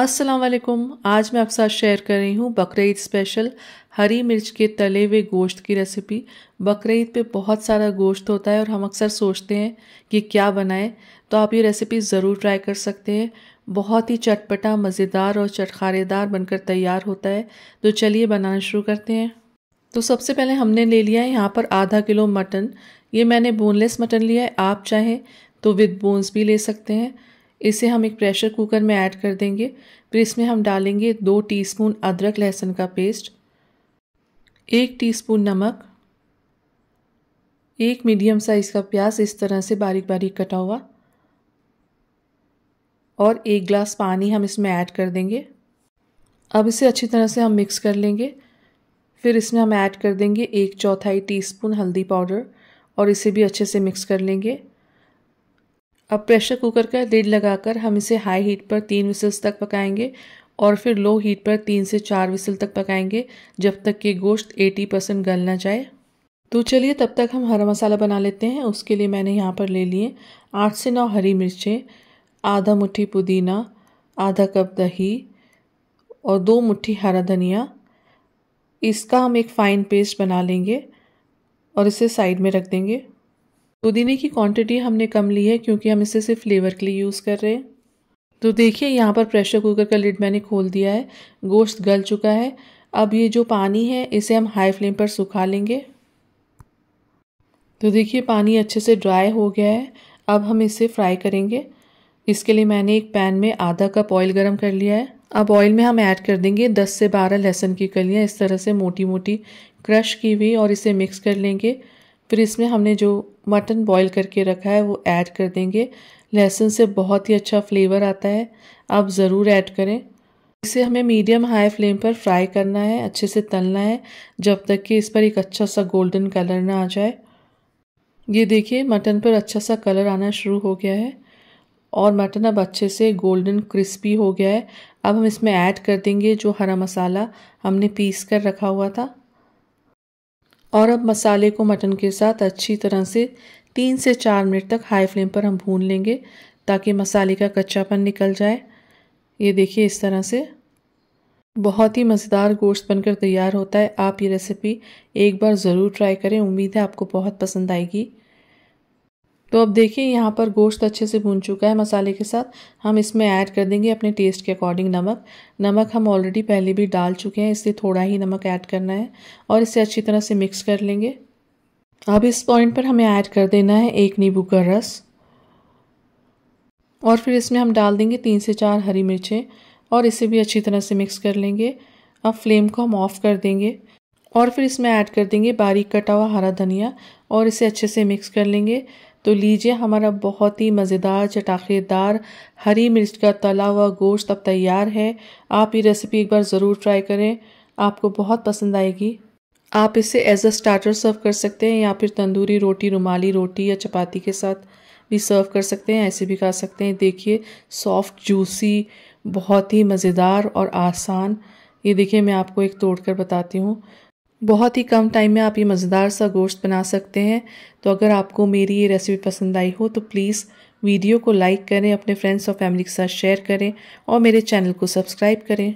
अस्सलाम वालेकुम आज मैं आपके साथ शेयर कर रही हूँ बकरीद स्पेशल हरी मिर्च के तले हुए गोश्त की रेसिपी बकरीद पे बहुत सारा गोश्त होता है और हम अक्सर सोचते हैं कि क्या बनाएं तो आप ये रेसिपी ज़रूर ट्राई कर सकते हैं बहुत ही चटपटा मज़ेदार और चटखारेदार बनकर तैयार होता है तो चलिए बनाना शुरू करते हैं तो सबसे पहले हमने ले लिया है यहाँ पर आधा किलो मटन ये मैंने बोनलेस मटन लिया है आप चाहें तो विद बोन्स भी ले सकते हैं इसे हम एक प्रेशर कुकर में ऐड कर देंगे फिर इसमें हम डालेंगे दो टीस्पून अदरक लहसुन का पेस्ट एक टीस्पून नमक एक मीडियम साइज़ का प्याज इस तरह से बारीक बारीक कटा हुआ और एक ग्लास पानी हम इसमें ऐड कर देंगे अब इसे अच्छी तरह से हम मिक्स कर लेंगे फिर इसमें हम ऐड कर देंगे एक चौथाई टीस्पून हल्दी पाउडर और इसे भी अच्छे से मिक्स कर लेंगे अब प्रेशर कुकर का लिड लगाकर हम इसे हाई हीट पर तीन विसल्स तक पकाएंगे और फिर लो हीट पर तीन से चार विसल तक पकाएंगे जब तक कि गोश्त 80 परसेंट गल ना जाए तो चलिए तब तक हम हरा मसाला बना लेते हैं उसके लिए मैंने यहाँ पर ले लिए आठ से नौ हरी मिर्चें आधा मुट्ठी पुदीना आधा कप दही और दो मुट्ठी हरा धनिया इसका हम एक फ़ाइन पेस्ट बना लेंगे और इसे साइड में रख देंगे पुदीने की क्वांटिटी हमने कम ली है क्योंकि हम इसे सिर्फ फ्लेवर के लिए यूज़ कर रहे हैं तो देखिए यहाँ पर प्रेशर कुकर का लिड मैंने खोल दिया है गोश्त गल चुका है अब ये जो पानी है इसे हम हाई फ्लेम पर सुखा लेंगे तो देखिए पानी अच्छे से ड्राई हो गया है अब हम इसे फ्राई करेंगे इसके लिए मैंने एक पैन में आधा कप ऑयल गर्म कर लिया है अब ऑयल में हम ऐड कर देंगे 10 से 12 लहसुन की कलियाँ इस तरह से मोटी मोटी क्रश की हुई और इसे मिक्स कर लेंगे फिर इसमें हमने जो मटन बॉईल करके रखा है वो ऐड कर देंगे लहसुन से बहुत ही अच्छा फ्लेवर आता है आप ज़रूर ऐड करें इसे हमें मीडियम हाई फ्लेम पर फ्राई करना है अच्छे से तलना है जब तक कि इस पर एक अच्छा सा गोल्डन कलर ना आ जाए ये देखिए मटन पर अच्छा सा कलर आना शुरू हो गया है और मटन अब अच्छे से गोल्डन क्रिस्पी हो गया है अब हम इसमें ऐड कर देंगे जो हरा मसाला हमने पीस कर रखा हुआ था और अब मसाले को मटन के साथ अच्छी तरह से तीन से चार मिनट तक हाई फ्लेम पर हम भून लेंगे ताकि मसाले का कच्चापन निकल जाए ये देखिए इस तरह से बहुत ही मज़ेदार गोश्त बनकर तैयार होता है आप ये रेसिपी एक बार ज़रूर ट्राई करें उम्मीद है आपको बहुत पसंद आएगी तो अब देखिए यहाँ पर गोश्त अच्छे से भून चुका है मसाले के साथ हम इसमें ऐड कर देंगे अपने टेस्ट के अकॉर्डिंग नमक नमक हम ऑलरेडी पहले भी डाल चुके हैं इसलिए थोड़ा ही नमक ऐड करना है और इसे अच्छी तरह से मिक्स कर लेंगे अब इस पॉइंट पर हमें ऐड कर देना है एक नींबू का रस और फिर इसमें हम डाल देंगे तीन से चार हरी मिर्चें और इसे भी अच्छी तरह से मिक्स कर लेंगे अब फ्लेम को हम ऑफ़ कर देंगे और फिर इसमें ऐड कर देंगे बारीक कटा हुआ हरा धनिया और इसे अच्छे से मिक्स कर लेंगे तो लीजिए हमारा बहुत ही मज़ेदार चटाखेदार हरी मिर्च का तला हुआ गोश्त अब तैयार है आप ये रेसिपी एक बार ज़रूर ट्राई करें आपको बहुत पसंद आएगी आप इसे एज अ स्टार्टर सर्व कर सकते हैं या फिर तंदूरी रोटी रुमाली रोटी या चपाती के साथ भी सर्व कर सकते हैं ऐसे भी खा सकते हैं देखिए सॉफ्ट जूसी बहुत ही मज़ेदार और आसान ये देखिए मैं आपको एक तोड़ कर बताती हूँ बहुत ही कम टाइम में आप ये मज़ेदार सा गोश्त बना सकते हैं तो अगर आपको मेरी ये रेसिपी पसंद आई हो तो प्लीज़ वीडियो को लाइक करें अपने फ्रेंड्स और फैमिली के साथ शेयर करें और मेरे चैनल को सब्सक्राइब करें